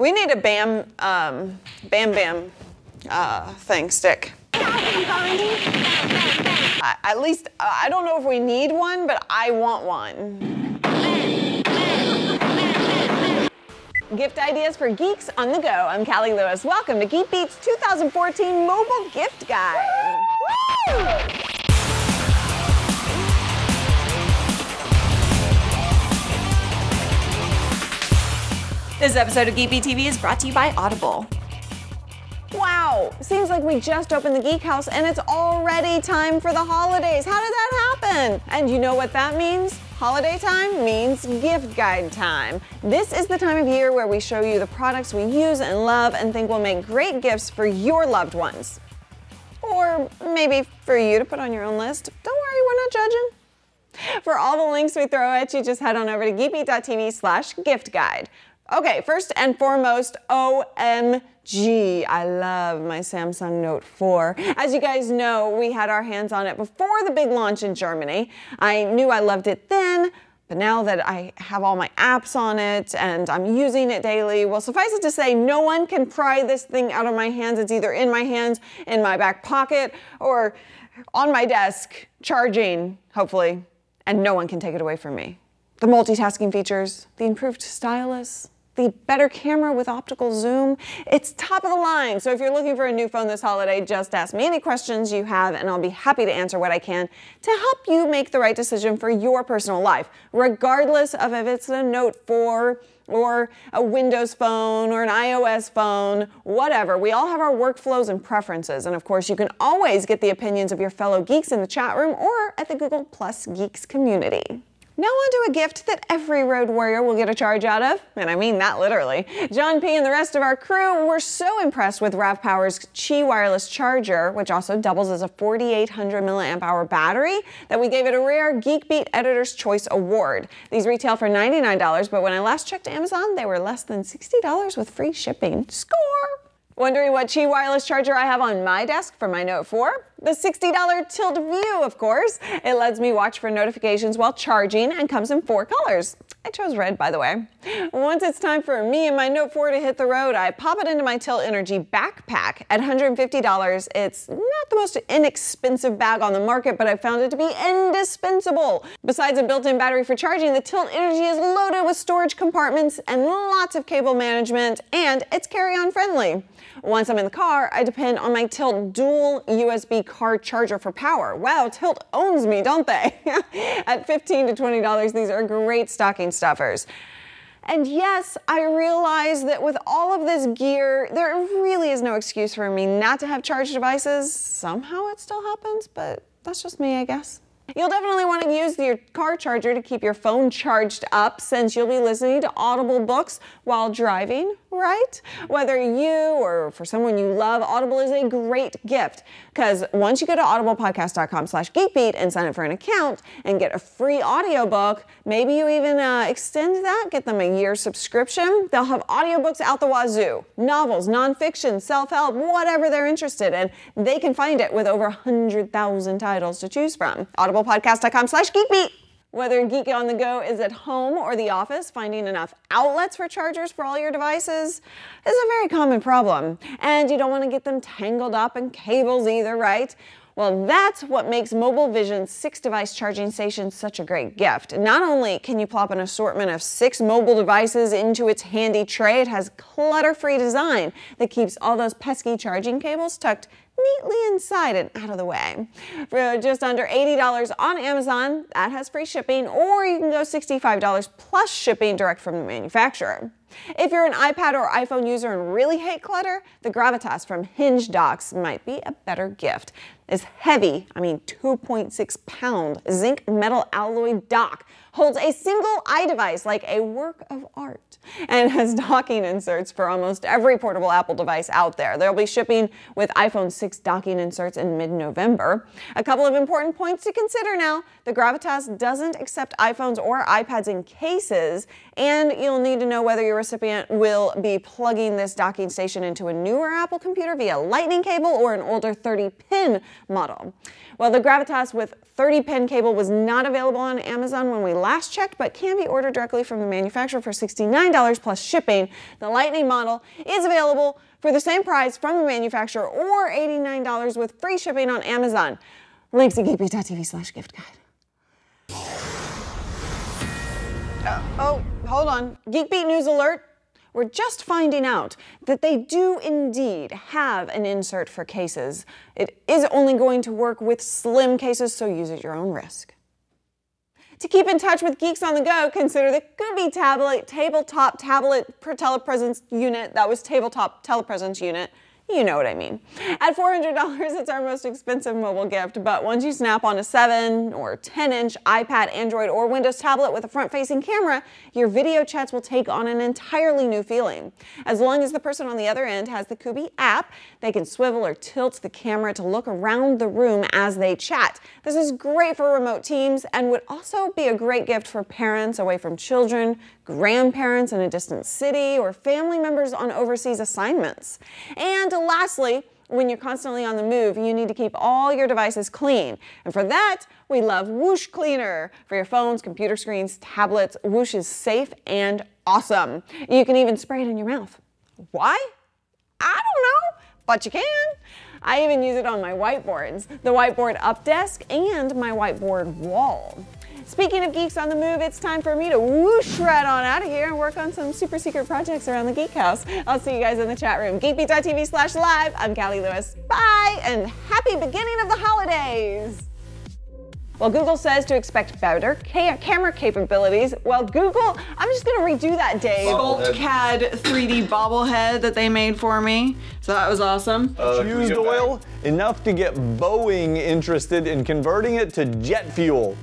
We need a bam, um, bam, bam uh, thing stick. at least, I don't know if we need one, but I want one. gift ideas for geeks on the go. I'm Callie Lewis. Welcome to Geek Beats 2014 Mobile Gift Guide. This episode of Geeky TV is brought to you by Audible. Wow, seems like we just opened the Geek House and it's already time for the holidays. How did that happen? And you know what that means? Holiday time means gift guide time. This is the time of year where we show you the products we use and love and think will make great gifts for your loved ones. Or maybe for you to put on your own list. Don't worry, we're not judging. For all the links we throw at you, just head on over to geeky.tv slash gift guide. Okay, first and foremost, OMG. I love my Samsung Note 4. As you guys know, we had our hands on it before the big launch in Germany. I knew I loved it then. But now that I have all my apps on it and I'm using it daily, well, suffice it to say, no one can pry this thing out of my hands. It's either in my hands, in my back pocket, or on my desk, charging, hopefully, and no one can take it away from me. The multitasking features, the improved stylus, the better camera with optical zoom. It's top of the line. So if you're looking for a new phone this holiday, just ask me any questions you have and I'll be happy to answer what I can to help you make the right decision for your personal life, regardless of if it's a Note 4 or a Windows phone or an iOS phone, whatever. We all have our workflows and preferences. And of course, you can always get the opinions of your fellow geeks in the chat room or at the Google Plus Geeks community. Now onto a gift that every road warrior will get a charge out of, and I mean that literally. John P. and the rest of our crew were so impressed with RAV Power's Qi wireless charger, which also doubles as a 4,800 milliamp hour battery, that we gave it a rare GeekBeat Editor's Choice Award. These retail for $99, but when I last checked Amazon, they were less than $60 with free shipping. Score! Wondering what Qi wireless charger I have on my desk for my Note 4? The $60 tilt view, of course. It lets me watch for notifications while charging and comes in four colors. I chose red, by the way. Once it's time for me and my Note 4 to hit the road, I pop it into my Tilt Energy backpack. At $150, it's not the most inexpensive bag on the market, but I found it to be indispensable. Besides a built-in battery for charging, the Tilt Energy is loaded with storage compartments and lots of cable management, and it's carry-on friendly. Once I'm in the car, I depend on my Tilt dual USB car charger for power. Wow, Tilt owns me, don't they? At $15 to $20, these are great stocking Stuffers. And yes, I realize that with all of this gear, there really is no excuse for me not to have charged devices. Somehow it still happens, but that's just me, I guess. You'll definitely want to use your car charger to keep your phone charged up since you'll be listening to Audible books while driving, right? Whether you or for someone you love, Audible is a great gift because once you go to audiblepodcast.com slash geekbeat and sign up for an account and get a free audiobook, maybe you even uh, extend that, get them a year subscription. They'll have audiobooks out the wazoo, novels, nonfiction, self-help, whatever they're interested in. They can find it with over 100,000 titles to choose from. Audible audiblepodcast.com slash geekbeat. Whether Geek on the Go is at home or the office, finding enough outlets for chargers for all your devices is a very common problem. And you don't want to get them tangled up in cables either, right? Well, that's what makes Mobile Vision's six device charging station such a great gift. Not only can you plop an assortment of six mobile devices into its handy tray, it has clutter free design that keeps all those pesky charging cables tucked neatly inside and out of the way. For just under $80 on Amazon, that has free shipping, or you can go $65 plus shipping direct from the manufacturer. If you're an iPad or iPhone user and really hate clutter, the Gravitas from Hinge Docs might be a better gift. This heavy, I mean 2.6 pound, zinc metal alloy dock holds a single iDevice like a work of art and has docking inserts for almost every portable Apple device out there. They'll be shipping with iPhone 6 docking inserts in mid-November. A couple of important points to consider now. The Gravitas doesn't accept iPhones or iPads in cases, and you'll need to know whether you're recipient will be plugging this docking station into a newer Apple computer via lightning cable or an older 30-pin model. Well, the Gravitas with 30-pin cable was not available on Amazon when we last checked, but can be ordered directly from the manufacturer for $69 plus shipping. The lightning model is available for the same price from the manufacturer or $89 with free shipping on Amazon. Links at geekbeat.tv slash gift guide. Uh, oh hold on. Geek Beat News Alert. We're just finding out that they do indeed have an insert for cases. It is only going to work with slim cases, so use at your own risk. To keep in touch with Geeks on the Go, consider the Gooby tablet, tabletop tablet telepresence unit, that was tabletop telepresence unit, you know what I mean. At $400, it's our most expensive mobile gift, but once you snap on a 7 or 10 inch iPad, Android, or Windows tablet with a front facing camera, your video chats will take on an entirely new feeling. As long as the person on the other end has the Kubi app, they can swivel or tilt the camera to look around the room as they chat. This is great for remote teams and would also be a great gift for parents away from children, grandparents in a distant city, or family members on overseas assignments. And lastly, when you're constantly on the move, you need to keep all your devices clean. And for that, we love Whoosh Cleaner for your phones, computer screens, tablets. Whoosh is safe and awesome. You can even spray it in your mouth. Why? I don't know, but you can. I even use it on my whiteboards, the whiteboard up desk and my whiteboard wall. Speaking of geeks on the move, it's time for me to whoosh right on out of here and work on some super secret projects around the Geek House. I'll see you guys in the chat room. Geekbeat.tv slash live. I'm Callie Lewis. Bye and happy beginning of the holidays. Well, Google says to expect better ca camera capabilities. Well, Google, I'm just gonna redo that, Dave. Sculpt CAD 3D bobblehead that they made for me. So that was awesome. Uh, used oil, back? enough to get Boeing interested in converting it to jet fuel.